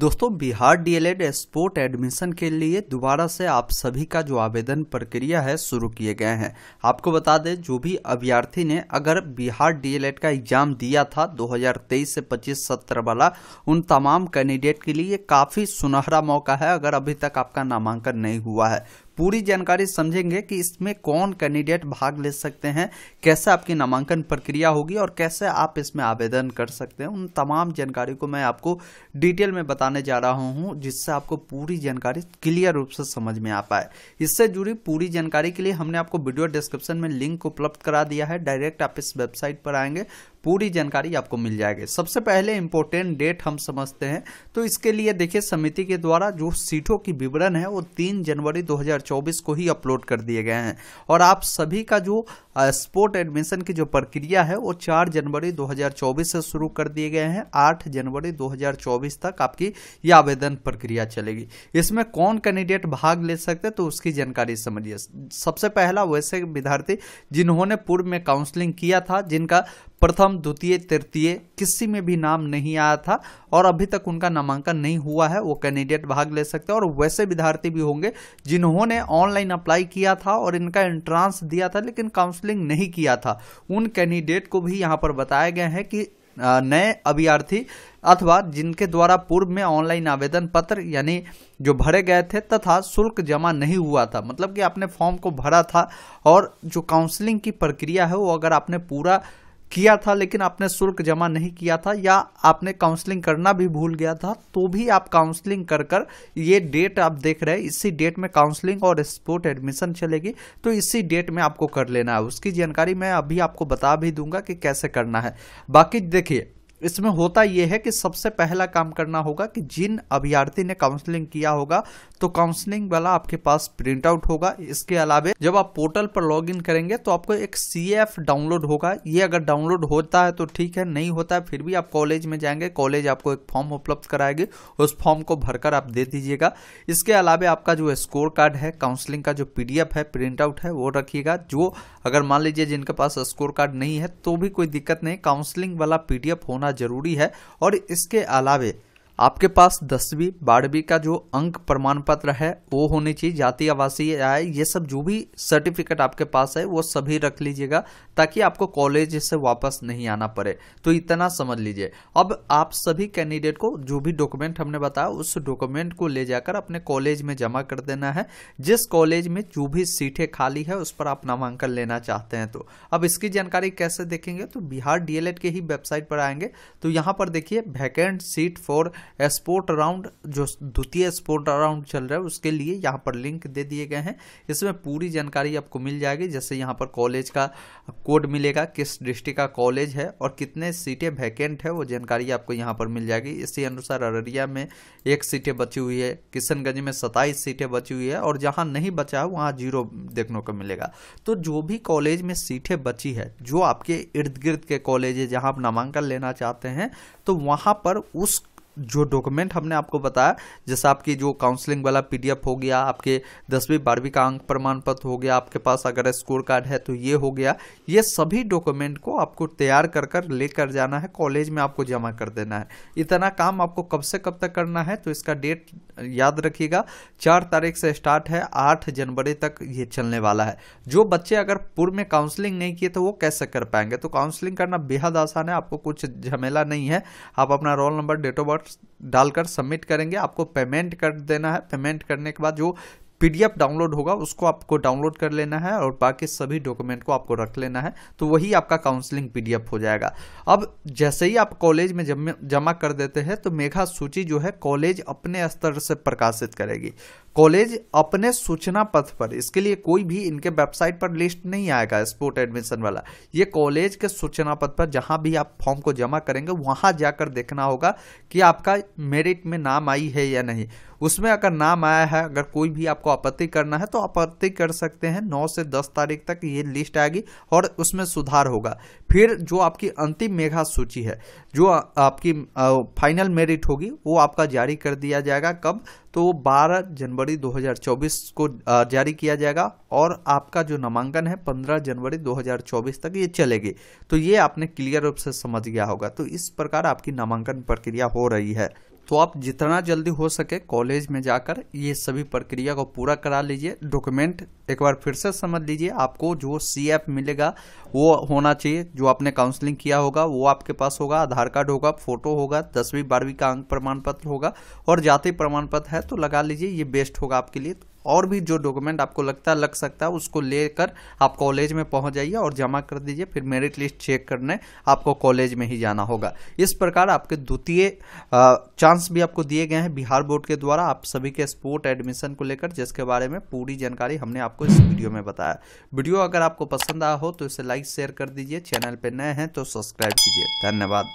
दोस्तों Bihar DElEd sport admission के लिए दोबारा से आप सभी का जो आवेदन प्रक्रिया है शुरू किए गए हैं आपको बता दें जो भी अभ्यर्थी ने अगर बिहार डीएलएड का एग्जाम दिया था 2023 से 25 सत्र वाला उन तमाम कैंडिडेट के लिए काफ़ी सुनहरा मौका है अगर अभी तक आपका नामांकन नहीं हुआ है पूरी जानकारी समझेंगे कि इसमें कौन कैंडिडेट भाग ले सकते हैं कैसे आपकी नामांकन प्रक्रिया होगी और कैसे आप इसमें आवेदन कर सकते हैं उन तमाम जानकारी को मैं आपको डिटेल में बताने जा रहा हूँ जिससे आपको पूरी जानकारी क्लियर रूप से समझ में आ पाए इससे जुड़ी पूरी जानकारी के लिए हमने आपको वीडियो डिस्क्रिप्शन में लिंक उपलब्ध करा दिया है डायरेक्ट आप इस वेबसाइट पर आएंगे पूरी जानकारी आपको मिल जाएगी सबसे पहले इम्पोर्टेंट डेट हम समझते हैं तो इसके लिए देखिए समिति के द्वारा जो सीटों की विवरण है वो तीन जनवरी 2024 को ही अपलोड कर दिए गए हैं और आप सभी का जो स्पोर्ट एडमिशन की जो प्रक्रिया है वो 4 जनवरी 2024 से शुरू कर दिए गए हैं 8 जनवरी 2024 तक आपकी ये आवेदन प्रक्रिया चलेगी इसमें कौन कैंडिडेट भाग ले सकते तो उसकी जानकारी समझिए सबसे पहला वैसे विद्यार्थी जिन्होंने पूर्व में काउंसलिंग किया था जिनका प्रथम प्रथम द्वितीय तृतीय किसी में भी नाम नहीं आया था और अभी तक उनका नामांकन नहीं हुआ है वो कैंडिडेट भाग ले सकते हैं और वैसे विद्यार्थी भी होंगे जिन्होंने ऑनलाइन अप्लाई किया था और इनका एंट्रांस दिया था लेकिन काउंसलिंग नहीं किया था उन कैंडिडेट को भी यहाँ पर बताया गया है कि नए अभ्यार्थी अथवा जिनके द्वारा पूर्व में ऑनलाइन आवेदन पत्र यानी जो भरे गए थे तथा शुल्क जमा नहीं हुआ था मतलब कि आपने फॉर्म को भरा था और जो काउंसलिंग की प्रक्रिया है वो अगर आपने पूरा किया था लेकिन आपने शुल्क जमा नहीं किया था या आपने काउंसलिंग करना भी भूल गया था तो भी आप काउंसलिंग कर कर ये डेट आप देख रहे हैं इसी डेट में काउंसलिंग और स्पोर्ट एडमिशन चलेगी तो इसी डेट में आपको कर लेना है उसकी जानकारी मैं अभी आपको बता भी दूंगा कि कैसे करना है बाकी देखिए इसमें होता यह है कि सबसे पहला काम करना होगा कि जिन अभ्यार्थी ने काउंसलिंग किया होगा तो काउंसलिंग वाला आपके पास प्रिंट आउट होगा इसके अलावा जब आप पोर्टल पर लॉग इन करेंगे तो आपको एक सी डाउनलोड होगा ये अगर डाउनलोड होता है तो ठीक है नहीं होता है फिर भी आप कॉलेज में जाएंगे कॉलेज आपको एक फॉर्म उपलब्ध कराएगी उस फॉर्म को भरकर आप दे दीजिएगा इसके अलावा आपका जो स्कोर कार्ड है काउंसलिंग का जो पी है प्रिंट आउट है वो रखिएगा जो अगर मान लीजिए जिनके पास स्कोर कार्ड नहीं है तो भी कोई दिक्कत नहीं काउंसलिंग वाला पी होना ज़रूरी है और इसके अलावे आपके पास दसवीं बारहवीं का जो अंक प्रमाण पत्र है वो होनी चाहिए जाति आवासीय आय ये सब जो भी सर्टिफिकेट आपके पास है वो सभी रख लीजिएगा ताकि आपको कॉलेज से वापस नहीं आना पड़े तो इतना समझ लीजिए अब आप सभी कैंडिडेट को जो भी डॉक्यूमेंट हमने बताया उस डॉक्यूमेंट को ले जाकर अपने कॉलेज में जमा कर देना है जिस कॉलेज में जो भी सीटें खाली है उस पर आप नामांकन लेना चाहते हैं तो अब इसकी जानकारी कैसे देखेंगे तो बिहार डीएलएड के ही वेबसाइट पर आएंगे तो यहाँ पर देखिए vacant seat for sport round जो द्वितीय स्पोर्ट राउंड चल रहा है उसके लिए यहाँ पर लिंक दे दिए गए हैं इसमें पूरी जानकारी आपको मिल जाएगी जैसे यहाँ पर कॉलेज का कोड मिलेगा किस डिस्ट्रिक्ट का कॉलेज है और कितने सीटें वैकेंट है वो जानकारी आपको यहाँ पर मिल जाएगी इसी अनुसार अररिया में एक सीटें बची हुई है किशनगंज में सत्ताईस सीटें बची हुई है और जहाँ नहीं बचा है वहाँ जीरो देखने को मिलेगा तो जो भी कॉलेज में सीटें बची है जो आपके इर्द गिर्द के कॉलेज है जहाँ आप नामांकन लेना चाहते हैं तो वहाँ पर उस जो डॉक्यूमेंट हमने आपको बताया जैसे आपकी जो काउंसलिंग वाला पीडीएफ हो गया आपके दसवीं बारहवीं का अंक प्रमाण पत्र हो गया आपके पास अगर स्कोर कार्ड है तो ये हो गया ये सभी डॉक्यूमेंट को आपको तैयार कर कर लेकर जाना है कॉलेज में आपको जमा कर देना है इतना काम आपको कब से कब तक करना है तो इसका डेट याद रखिएगा चार तारीख से स्टार्ट है आठ जनवरी तक ये चलने वाला है जो बच्चे अगर पूर्व में काउंसलिंग नहीं किए तो वो कैसे कर पाएंगे तो काउंसलिंग करना बेहद आसान है आपको कुछ झमेला नहीं है आप अपना roll number date of birth डालकर सबमिट करेंगे आपको पेमेंट कर देना है पेमेंट करने के बाद जो पीडीएफ डाउनलोड होगा उसको आपको डाउनलोड कर लेना है और बाकी सभी डॉक्यूमेंट को आपको रख लेना है तो वही आपका काउंसलिंग पीडीएफ हो जाएगा अब जैसे ही आप कॉलेज में जमा कर देते हैं तो मेघा सूची जो है कॉलेज अपने स्तर से प्रकाशित करेगी कॉलेज अपने सूचना पथ पर इसके लिए कोई भी इनके वेबसाइट पर लिस्ट नहीं आएगा स्पोर्ट एडमिशन वाला ये कॉलेज के सूचना पथ पर जहां भी आप फॉर्म को जमा करेंगे वहां जाकर देखना होगा कि आपका मेरिट में नाम आई है या नहीं उसमें अगर नाम आया है अगर कोई भी आपको आपत्ति करना है तो आपत्ति कर सकते हैं नौ से दस तारीख तक ये लिस्ट आएगी और उसमें सुधार होगा फिर जो आपकी अंतिम मेघा सूची है जो आपकी फाइनल मेरिट होगी वो आपका जारी कर दिया जाएगा कब तो 12 जनवरी 2024 को जारी किया जाएगा और आपका जो नामांकन है 15 जनवरी 2024 तक ये चलेगी तो ये आपने क्लियर रूप से समझ गया होगा तो इस प्रकार आपकी नामांकन प्रक्रिया हो रही है तो आप जितना जल्दी हो सके कॉलेज में जाकर ये सभी प्रक्रिया को पूरा करा लीजिए डॉक्यूमेंट एक बार फिर से समझ लीजिए आपको जो सी एफ मिलेगा वो होना चाहिए जो आपने काउंसलिंग किया होगा वो आपके पास होगा आधार कार्ड होगा फोटो होगा दसवीं बारहवीं का अंक प्रमाण पत्र होगा और जाति प्रमाण पत्र है तो लगा लीजिए ये बेस्ट होगा आपके लिए और भी जो डॉक्यूमेंट आपको लगता लग सकता है उसको लेकर आप कॉलेज में पहुंच जाइए और जमा कर दीजिए फिर मेरिट लिस्ट चेक करने आपको कॉलेज में ही जाना होगा इस प्रकार आपके द्वितीय चांस भी आपको दिए गए हैं बिहार बोर्ड के द्वारा आप सभी के स्पोर्ट एडमिशन को लेकर जिसके बारे में पूरी जानकारी हमने आपको इस वीडियो में बताया वीडियो अगर आपको पसंद आया हो तो इसे लाइक शेयर कर दीजिए चैनल पर नए हैं तो सब्सक्राइब कीजिए धन्यवाद